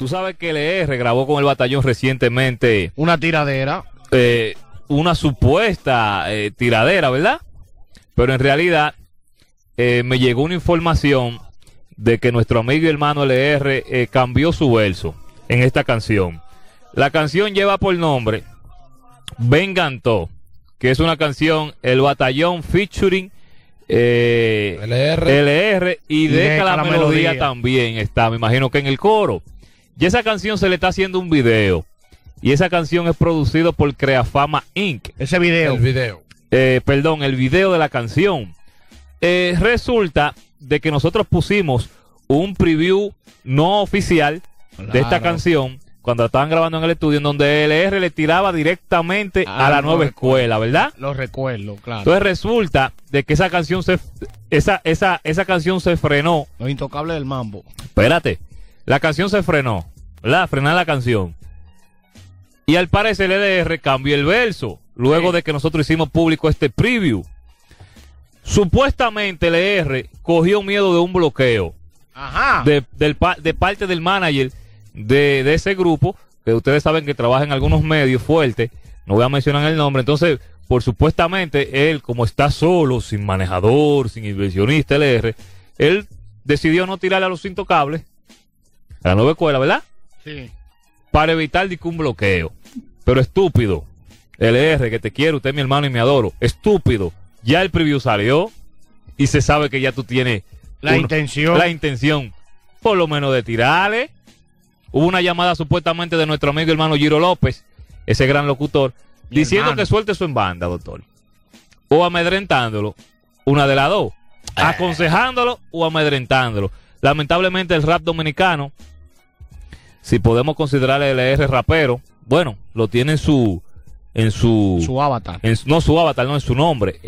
Tú sabes que LR e grabó con el batallón recientemente. Una tiradera. Eh, una supuesta eh, tiradera, ¿verdad? Pero en realidad eh, me llegó una información de que nuestro amigo y hermano LR e cambió su verso en esta canción. La canción lleva por nombre Vengantó, que es una canción El Batallón featuring LR. E LR y, deja, la, melodía también está, me imagino que en el coro. Y esa canción se le está haciendo un video. Y esa canción es producido por Creafama Inc. Ese video. El video. Eh, perdón, el video de la canción. Eh, resulta de que nosotros pusimos un preview no oficial de esta canción cuando la estaban grabando en el estudio, en donde LR le tiraba directamente ah, a la nueva escuela, ¿verdad? Lo recuerdo, claro. Entonces resulta de que esa canción se esa, esa, esa canción se frenó. Lo intocable del mambo. Espérate. La canción se frenó. La Frenar la canción. Y al parecer el EDR cambió el verso, luego de que nosotros hicimos público este preview. Supuestamente el e R cogió miedo de un bloqueo Ajá. De, parte del manager de, ese grupo, que ustedes saben que trabaja en algunos medios fuertes, no voy a mencionar el nombre, entonces por supuestamente él, como está solo, sin manejador, sin inversionista, e R, él decidió no tirarle a los intocables, a la nueva escuela, ¿verdad? Para evitar ningún bloqueo. Pero estúpido. LR, que te quiero, usted es mi hermano y me adoro. Estúpido. Ya el preview salió y se sabe que ya tú tienes la intención. La intención, por lo menos de tirarle. Hubo una llamada supuestamente de nuestro amigo hermano Giro López, ese gran locutor, diciendo que suelte su en banda, doctor. O amedrentándolo, una de las dos. Eh. Aconsejándolo o amedrentándolo. Lamentablemente el rap dominicano si podemos considerar a LR rapero, bueno, lo tiene en su en su su avatar. En, no su avatar, no en su nombre, ah.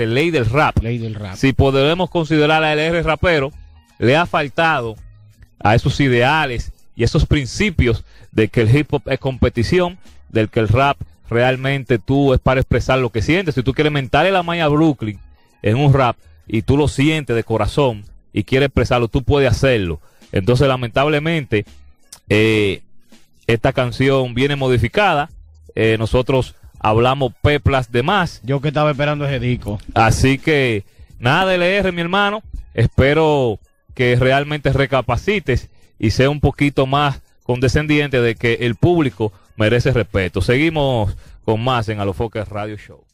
LR, Ley del Rap. Ley del Rap. Si podemos considerar a LR rapero, le ha faltado a esos ideales y esos principios de que el hip hop es competición, del que el rap realmente tú es para expresar lo que sientes. Si tú quieres mentarle la maña a Brooklyn en un rap y tú lo sientes de corazón y quieres expresarlo, tú puedes hacerlo. Entonces, lamentablemente, eh, esta canción viene modificada. Eh, nosotros hablamos peplas de más. Yo que estaba esperando ese disco. Así que nada de leer mi hermano. Espero que realmente recapacites y sea un poquito más condescendiente de que el público merece respeto. Seguimos con más en Alofoque Radio Show.